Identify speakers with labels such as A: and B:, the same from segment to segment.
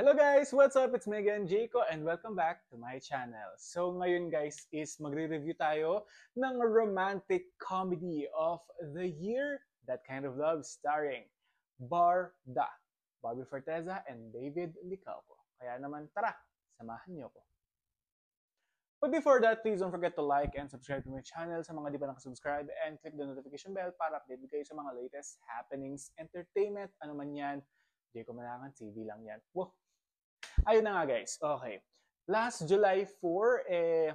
A: Hello guys! What's up? It's Megan Jaco and welcome back to my channel. So ngayon guys is magre-review tayo ng romantic comedy of the year, That Kind of Love, starring Barda, Barbie Forteza and David Licauco. Kaya naman tara, samahan niyo ko. But before that, please don't forget to like and subscribe to my channel sa mga di pa nakasubscribe and click the notification bell para update kayo sa mga latest happenings, entertainment, ano man yan, Jaco Malangan TV lang yan. Wow! Ayun na nga guys. Okay. Last July 4, eh,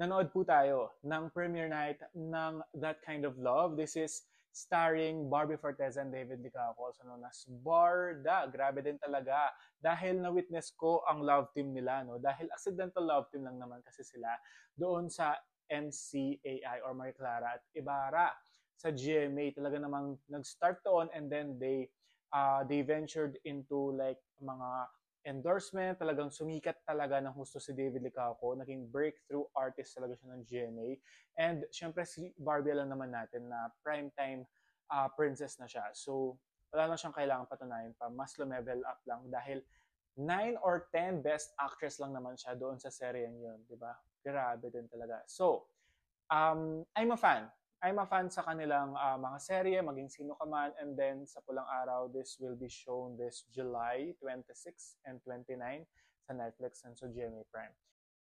A: nanood po tayo ng premiere night ng That Kind of Love. This is starring Barbie Fortez and David Dicaco, also known as Barda. Grabe din talaga. Dahil na-witness ko ang love team nila, no? Dahil accidental love team lang naman kasi sila doon sa NCAI or Maria Clara at Ibarra sa GMA. Talaga namang nag-start doon and then they uh, they ventured into like mga endorsement, talagang sumikat talaga ng husto si David Licauco, naging breakthrough artist talaga siya ng GMA. And syempre si Barbie alam naman natin na primetime uh, ah, princess na siya. So wala na siyang kailangan patunayan pa, mas lumevel up lang dahil 9 or 10 best actress lang naman siya doon sa serye yun, di ba? Grabe din talaga. So, um, I'm a fan I'm a fan sa kanilang uh, mga serye, maging sino ka man. And then sa pulang araw, this will be shown this July 26 and 29 sa Netflix and so GMA Prime.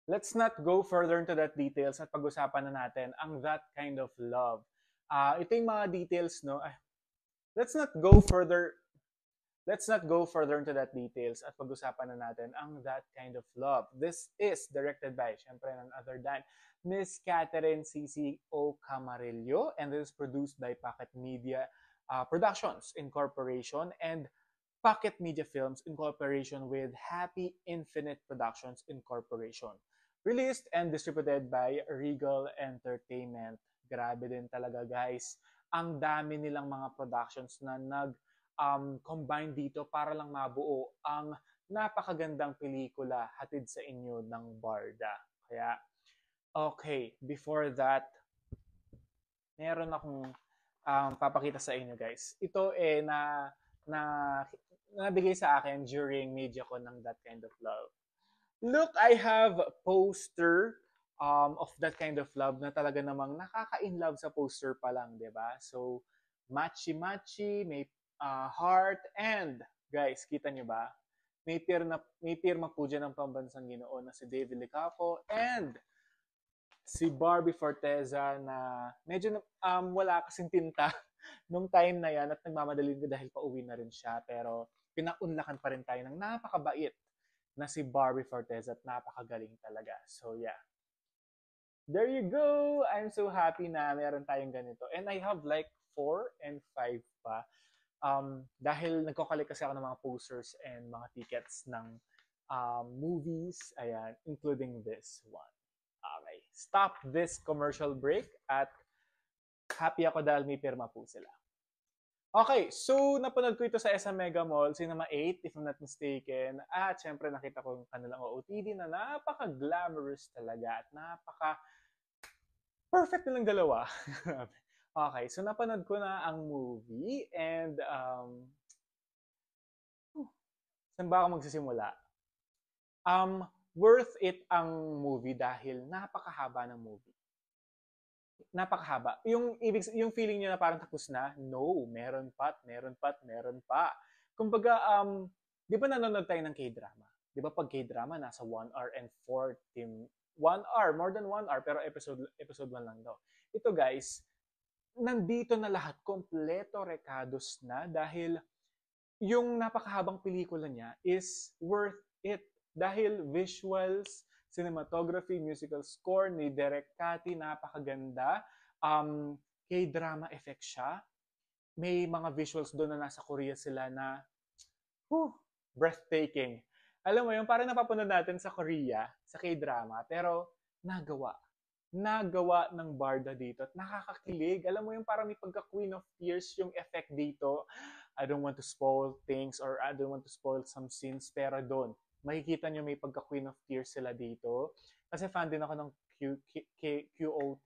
A: Let's not go further into that details at pag-usapan na natin ang That Kind of Love. Uh, ito yung mga details, no? Ah, let's not go further Let's not go further into that details at pag-usapan na natin ang That Kind of Love. This is directed by, syempre, none other than Miss Catherine C.C.O. Camarillo and this is produced by Packet Media uh, Productions Incorporation and Packet Media Films Incorporation with Happy Infinite Productions Incorporation. Released and distributed by Regal Entertainment. Grabe din talaga guys. Ang dami nilang mga productions na nag um, combine dito para lang mabuo ang napakagandang pelikula hatid sa inyo ng Barda. Kaya, okay, before that, meron akong um, papakita sa inyo guys. Ito eh na, na nabigay sa akin during media ko ng That Kind of Love. Look, I have poster um, of That Kind of Love na talaga namang nakaka-in love sa poster pa lang, di ba? So, matchy-matchy, may uh, heart, and guys, kita nyo ba? May na may pirma po ng pambansang ginoo na si David Licapo and si Barbie Forteza na medyo um, wala kasing tinta nung time na yan at nagmamadali ko dahil pauwi na rin siya pero pinaunlakan pa rin tayo ng napakabait na si Barbie Forteza at napakagaling talaga. So yeah. There you go! I'm so happy na meron tayong ganito. And I have like 4 and 5 pa. Um, dahil nagko-collect kasi ako ng mga posters and mga tickets ng um, movies, ayan, including this one. Okay. Stop this commercial break at happy ako dahil may pirma po sila. Okay, so napanood ko ito sa SM Mega Mall, Cinema 8, if I'm not mistaken. At syempre nakita ko yung kanilang OOTD na napaka-glamorous talaga at napaka perfect nilang dalawa. Okay, so napanood ko na ang movie and um, oh, saan ba ako magsisimula? Um, worth it ang movie dahil napakahaba ng movie. Napakahaba. Yung, ibig, yung feeling niya na parang tapos na, no, meron pa, meron pa, meron pa. Kumbaga, um, di ba nanonood tayo ng K-drama? Di ba pag K-drama, nasa 1 hour and 14, 1 hour, more than 1 hour, pero episode, episode 1 lang daw. Ito guys, nandito na lahat, kompleto recados na dahil yung napakahabang pelikula niya is worth it dahil visuals, cinematography, musical score ni Derek Cati, napakaganda. Um, K-drama effect siya. May mga visuals doon na nasa Korea sila na whew, breathtaking. Alam mo yung parang napapunod natin sa Korea, sa K-drama, pero nagawa nagawa ng Barda dito at nakakakilig. Alam mo yung parang may pagka Queen of Tears yung effect dito. I don't want to spoil things or I don't want to spoil some scenes pero doon makikita nyo may pagka Queen of Tears sila dito. Kasi fan din ako ng Q, QOT.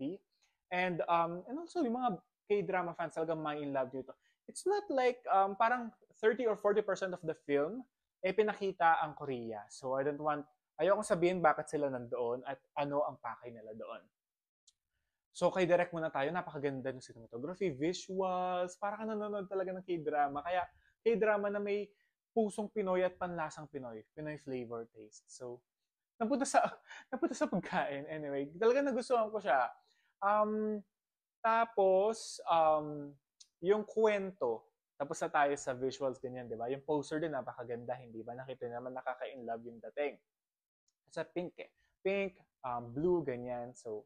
A: And, um, and also, yung mga K-drama fans talaga may in love dito. It's not like um, parang 30 or 40% of the film eh pinakita ang Korea. So I don't want, ayoko sabihin bakit sila nandoon at ano ang pakay nila doon. So, kay direct muna tayo. Napakaganda ng cinematography, visuals, para ka nanonood talaga ng K-drama. Kaya, K-drama na may pusong Pinoy at panlasang Pinoy. Pinoy flavor taste. So, napunta sa, napunta sa pagkain. Anyway, talaga nagustuhan ko siya. Um, tapos, um, yung kwento, tapos na tayo sa visuals, ganyan, di ba? Yung poster din, napakaganda, hindi ba? Nakita naman nakaka-in love yung dating. Sa pink eh. Pink, um, blue, ganyan. So,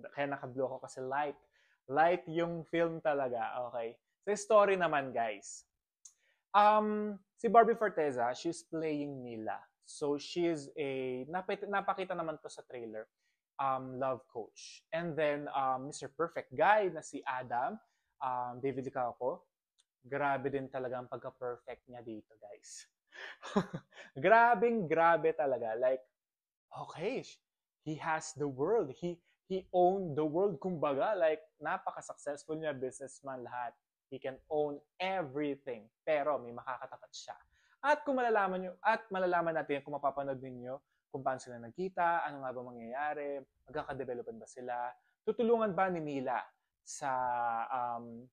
A: kaya nakablock ako kasi light. Light yung film talaga. Okay. so, story naman, guys. Um, si Barbie Forteza, she's playing Mila. So, she's a, napakita, napakita naman to sa trailer, um, love coach. And then, um, Mr. Perfect Guy na si Adam, um, David Licauco, grabe din talaga ang pagka-perfect niya dito, guys. Grabing grabe talaga. Like, okay, he has the world. He he owned the world. Kumbaga, like, napaka-successful niya, businessman lahat. He can own everything. Pero may makakatapat siya. At kung malalaman niyo at malalaman natin kung mapapanood ninyo kung paano sila nagkita, ano nga ba mangyayari, magkakadevelopan ba sila, tutulungan ba ni Mila sa um,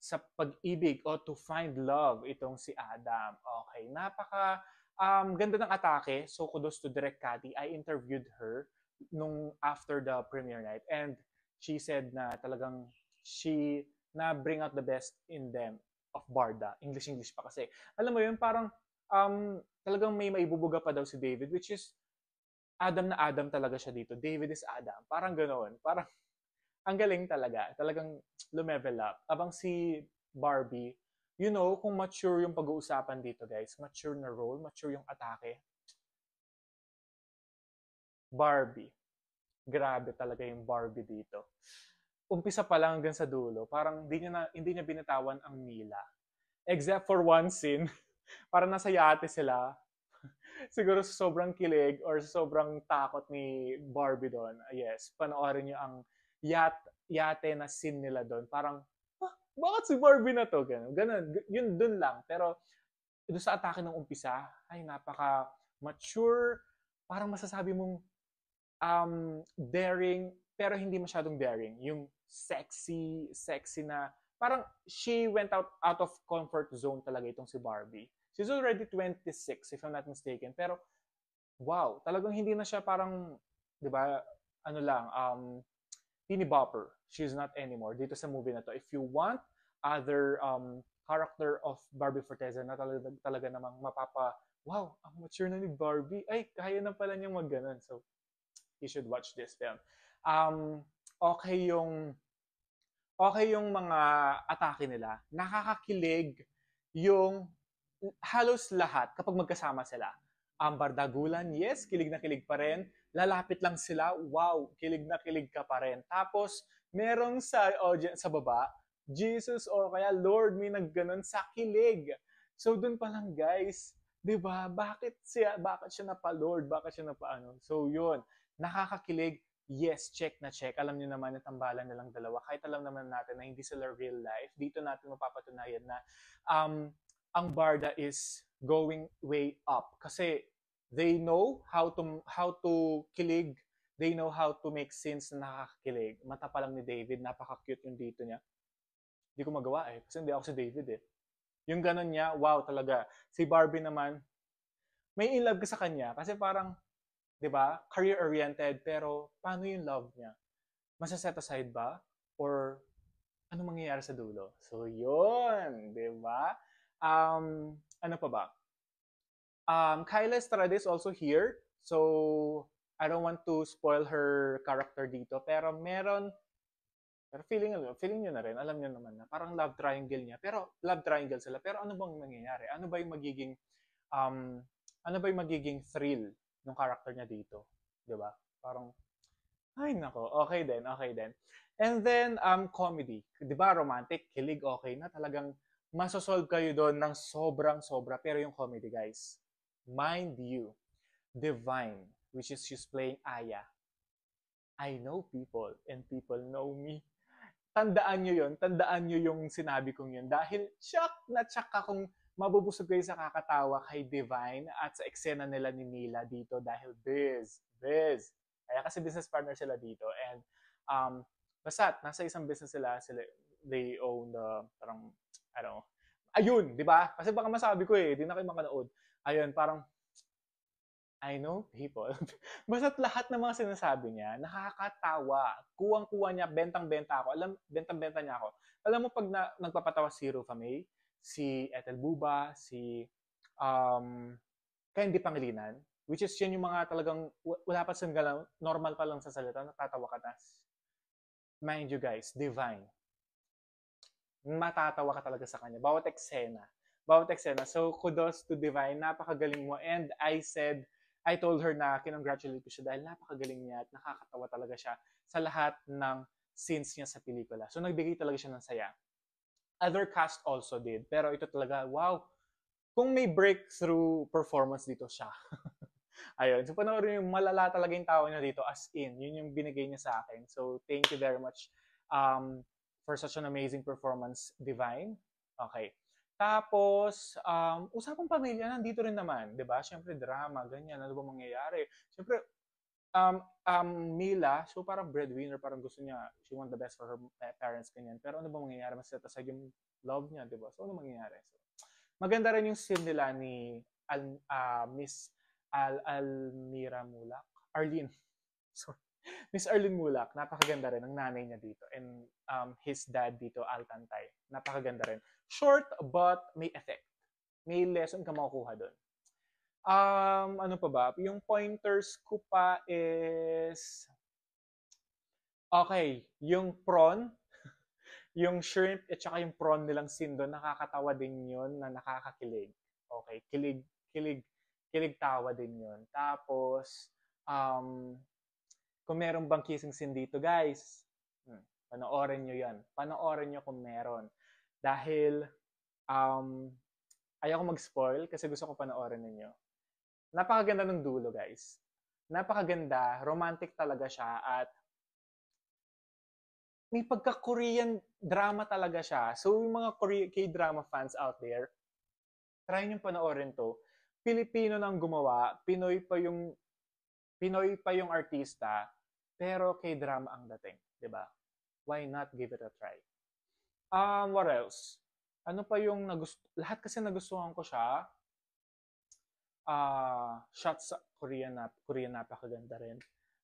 A: sa pag-ibig o to find love itong si Adam. Okay, napaka um, ganda ng atake. So kudos to Direct Cathy. I interviewed her nung after the premiere night. And she said na talagang she na bring out the best in them of Barda. English-English pa kasi. Alam mo yun, parang um, talagang may maibubuga pa daw si David, which is Adam na Adam talaga siya dito. David is Adam. Parang ganoon. Parang ang galing talaga. Talagang lumevel up. Abang si Barbie, you know, kung mature yung pag-uusapan dito, guys. Mature na role, mature yung atake. Barbie. Grabe talaga yung Barbie dito. Umpisa pa lang hanggang sa dulo, parang hindi niya, na, hindi niya binitawan ang Mila. Except for one scene, parang nasa yate sila. Siguro sa sobrang kilig or sa sobrang takot ni Barbie doon. Ah, yes, panoorin niyo ang yat, yate na scene nila doon. Parang, ah, bakit si Barbie na to? Ganun, ganun. Yun doon lang. Pero doon sa atake ng umpisa, ay napaka mature, parang masasabi mong um, daring, pero hindi masyadong daring. Yung sexy, sexy na, parang she went out, out of comfort zone talaga itong si Barbie. She's already 26, if I'm not mistaken. Pero, wow, talagang hindi na siya parang, di ba, ano lang, um, teeny bopper. She's not anymore dito sa movie na to. If you want other um, character of Barbie Forteza na talaga, talaga namang mapapa, wow, ang mature na ni Barbie. Ay, kaya na pala niyang mag So, you should watch this film. Um, okay yung okay yung mga atake nila. Nakakakilig yung halos lahat kapag magkasama sila. Ang um, bardagulan, yes, kilig na kilig pa rin. Lalapit lang sila, wow, kilig na kilig ka pa rin. Tapos, merong sa audience, sa baba, Jesus or kaya Lord, may nagganon sa kilig. So, dun pa lang guys, 'di ba? Bakit siya bakit siya na pa Lord? Bakit siya na pa ano? So, 'yun nakakakilig, yes, check na check. Alam niyo naman na tambalan nilang dalawa. Kahit alam naman natin na hindi sila real life, dito natin mapapatunayan na um, ang Barda is going way up. Kasi they know how to how to kilig, they know how to make sense na nakakakilig. Mata pa lang ni David, napaka-cute yung dito niya. Hindi ko magawa eh, kasi hindi ako si David eh. Yung ganun niya, wow talaga. Si Barbie naman, may in love ka sa kanya kasi parang 'di ba? Career-oriented pero paano yung love niya? Masaset aside ba or ano mangyayari sa dulo? So 'yun, 'di ba? Um, ano pa ba? Um, Kyla Estrada is also here. So I don't want to spoil her character dito pero meron pero feeling feeling niyo na rin, alam niyo naman na parang love triangle niya. Pero love triangle sila. Pero ano bang nangyayari? Ano ba yung magiging um, ano ba yung magiging thrill yung character niya dito. 'di ba Parang, ay nako, okay din, okay din. And then, um, comedy. ba romantic, kilig, okay na. Talagang masosolve kayo doon ng sobrang sobra. Pero yung comedy, guys, mind you, divine, which is she's playing Aya. I know people and people know me. Tandaan nyo yon, tandaan nyo yung sinabi kong yun. Dahil, shock na shock akong mabubusog kayo sa kakatawa kay Divine at sa eksena nila ni Mila dito dahil biz, biz. Kaya kasi business partner sila dito and um, basta nasa isang business sila, sila they own the parang I don't know. Ayun, di ba? Kasi baka masabi ko eh, di na kayo makanood. Ayun, parang I know people. Basta lahat ng mga sinasabi niya, nakakatawa. Kuwang-kuwa niya, bentang-benta ako. Alam, bentang-benta niya ako. Alam mo, pag na, nagpapatawa si Rufa May, si Ethel Buba, si um, Candy Pangilinan, which is yan yung mga talagang wala pa sa galaw, normal pa lang sa salita, natatawa ka na. Mind you guys, divine. Matatawa ka talaga sa kanya. Bawat eksena. Bawat eksena. So, kudos to Divine. Napakagaling mo. And I said, I told her na kinongratulate ko siya dahil napakagaling niya at nakakatawa talaga siya sa lahat ng scenes niya sa pelikula. So, nagbigay talaga siya ng saya other cast also did. Pero ito talaga, wow, kung may breakthrough performance dito siya. Ayun. So, panoorin yung malala talaga yung tao niya dito as in. Yun yung binigay niya sa akin. So, thank you very much um, for such an amazing performance, Divine. Okay. Tapos, um, usapang pamilya, nandito rin naman, di ba? Siyempre, drama, ganyan, ano ba mangyayari? Siyempre, um, um, Mila, so parang breadwinner, parang gusto niya, she want the best for her parents, kanyan. Pero ano ba mangyayari? Mas set aside yung love niya, di ba? So ano mangyayari? So, maganda rin yung scene nila ni Al, uh, Miss Al Almira Mulak. Arlene. Sorry. Miss Arlene Mulak, napakaganda rin ang nanay niya dito and um, his dad dito, Al Tantay. Napakaganda rin. Short but may effect. May lesson ka makukuha doon. Um, ano pa ba? Yung pointers ko pa is... Okay, yung prawn, yung shrimp, at saka yung prawn nilang sindo, nakakatawa din yon na nakakakilig. Okay, kilig, kilig, kilig tawa din yon Tapos, um, kung meron bang kissing scene dito, guys, hmm, panoorin nyo yan. Panoorin nyo kung meron. Dahil, um, ayoko mag-spoil kasi gusto ko panoorin ninyo. Napakaganda ng dulo, guys. Napakaganda, romantic talaga siya at may pagka-Korean drama talaga siya. So, yung mga Korea, K-drama fans out there, try niyong panoorin to. Pilipino nang gumawa, Pinoy pa yung Pinoy pa yung artista, pero K-drama ang dating, 'di ba? Why not give it a try? Um, what else? Ano pa yung nagusto? Lahat kasi nagustuhan ko siya uh, shots sa Korea na Korea napakaganda rin.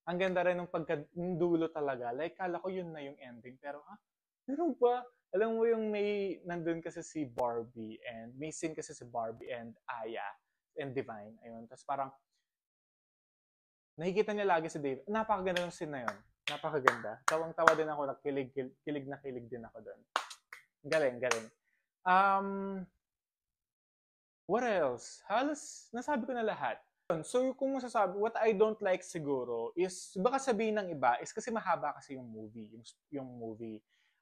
A: Ang ganda rin ng pagka dulo talaga. Like kala ko yun na yung ending pero ha, ah, meron pa alam mo yung may nandun kasi si Barbie and may scene kasi si Barbie and Aya and Divine. Ayun. Tapos parang nakikita niya lagi si Dave. Napakaganda ng scene na yun. Napakaganda. Tawang-tawa din ako. Nagkilig, kilig na kilig din ako doon. Galing, galing. Um, What else? Halos nasabi ko na lahat. So, kung masasabi, what I don't like siguro is, baka sabihin ng iba, is kasi mahaba kasi yung movie, yung, yung movie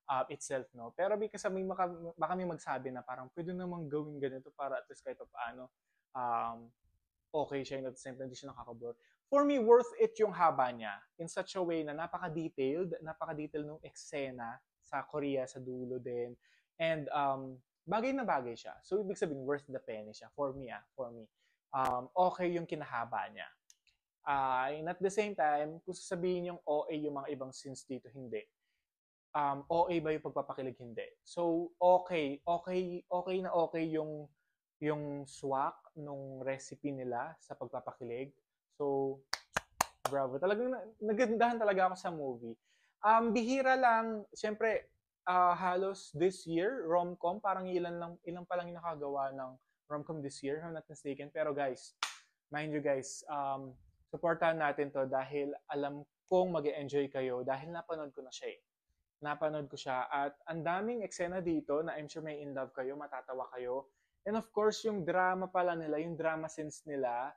A: uh, itself, no? Pero because may maka, baka may magsabi na parang pwede namang gawin ganito para at least kahit paano um, okay siya at the same time, hindi siya nakakablur. For me, worth it yung haba niya in such a way na napaka-detailed, napaka-detailed nung eksena sa Korea, sa dulo din, And um, bagay na bagay siya. So, ibig sabihin, worth the penny siya. For me, ah, for me. Um, okay yung kinahaba niya. Uh, and at the same time, kung sasabihin yung OA yung mga ibang sins dito, hindi. Um, OA ba yung pagpapakilig? Hindi. So, okay. Okay, okay na okay yung yung swak nung recipe nila sa pagpapakilig. So, bravo. Talagang nagandahan talaga ako sa movie. Um, bihira lang, syempre, uh, halos this year, rom-com, parang ilan, lang, ilan pa lang nakagawa ng rom-com this year, if I'm not mistaken. Pero guys, mind you guys, um, supportahan natin to dahil alam kong mag enjoy kayo dahil napanood ko na siya eh. Napanood ko siya at ang daming eksena dito na I'm sure may in love kayo, matatawa kayo. And of course, yung drama pala nila, yung drama scenes nila,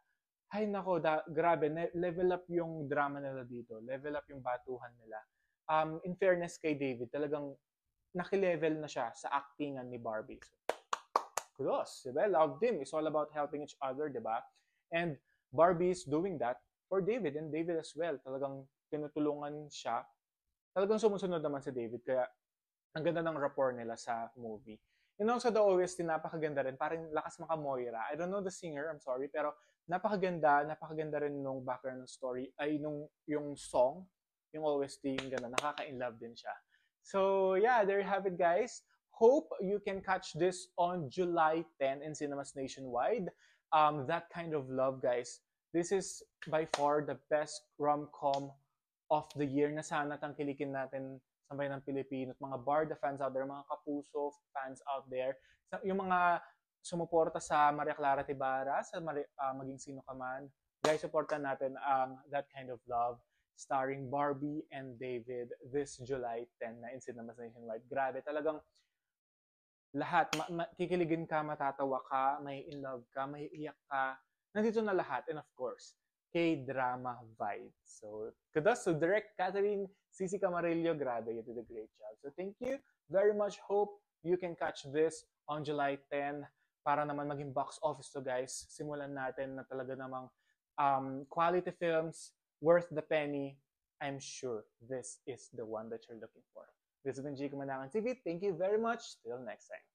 A: ay nako, da, grabe, level up yung drama nila dito. Level up yung batuhan nila. Um, in fairness kay David, talagang nakilevel na siya sa actingan ni Barbie. So, kudos, diba? Loved him. It's all about helping each other, di ba? And Barbie is doing that for David and David as well. Talagang tinutulungan siya. Talagang sumusunod naman si David. Kaya ang ganda ng rapport nila sa movie. And also the OST, napakaganda rin. Parang lakas maka Moira. I don't know the singer, I'm sorry. Pero napakaganda, napakaganda rin nung background ng story. Ay, nung yung song, yung OST, yung ganda. Nakaka-in love din siya. So yeah, there you have it guys. Hope you can catch this on July 10 in cinemas nationwide. Um, that kind of love guys. This is by far the best rom-com of the year na sana tangkilikin natin sa ng Pilipino. Mga Barda fans out there, mga Kapuso fans out there, yung mga sumuporta sa Maria Clara Tibara, sa Maria, uh, maging sino ka man, guys, supportan natin ang That Kind of Love starring Barbie and David this July 10 na in cinemas nationwide. Grabe, talagang lahat. Ma- makikiligin ka, matatawa ka, may in love ka, may iyak ka. Nandito na lahat. And of course, K-drama vibe. So, kudos to direct Catherine Sisi Camarillo. Grabe, you did a great job. So, thank you very much. Hope you can catch this on July 10 para naman maging box office to guys. Simulan natin na talaga namang um, quality films, worth the penny. I'm sure this is the one that you're looking for. This has been G Kumandangan TV. Thank you very much. Till next time.